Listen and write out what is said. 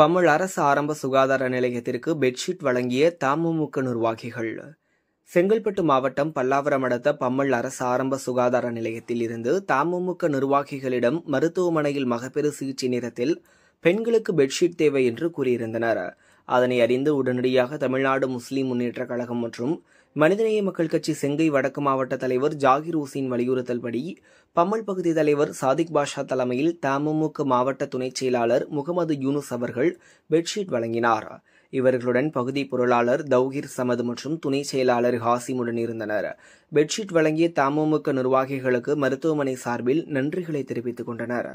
பம்மல் அரசு ஆரம்ப சுகாதார நிலையத்திற்கு பெட்ஷீட் வழங்கிய தமுமுக நிர்வாகிகள் செங்கல்பட்டு மாவட்டம் பல்லாவரம் அடுத்த பம்மல் அரசு ஆரம்ப சுகாதார நிலையத்தில் இருந்து தமுமுக நிர்வாகிகளிடம் மருத்துவமனையில் மகப்பேறு சிகிச்சை நேரத்தில் பெண்களுக்கு பெட்ஷீட் தேவை என்று கூறியிருந்தனர் அதனை அறிந்து உடனடியாக தமிழ்நாடு முஸ்லிம் முன்னேற்ற கழகம் மற்றும் மனிதநேய மக்கள் கட்சி செங்கை வடக்கு மாவட்ட தலைவர் ஜாகிர் ஹூசின் வலியுறுத்தல்படி பம்மல் பகுதி தலைவர் சாதிக் பாஷா தலைமையில் தமுமுக மாவட்ட துணைச் செயலாளர் முகமது யூனுஸ் அவர்கள் பெட்ஷீட் வழங்கினார் இவர்களுடன் பகுதி பொருளாளர் தௌஹிர் சமது மற்றும் துணை செயலாளர் ஹாசிமுடன் இருந்தனர் பெட்ஷீட் வழங்கிய தமுமுக நிர்வாகிகளுக்கு மருத்துவமனை சார்பில் நன்றிகளை தெரிவித்துக் கொண்டனர்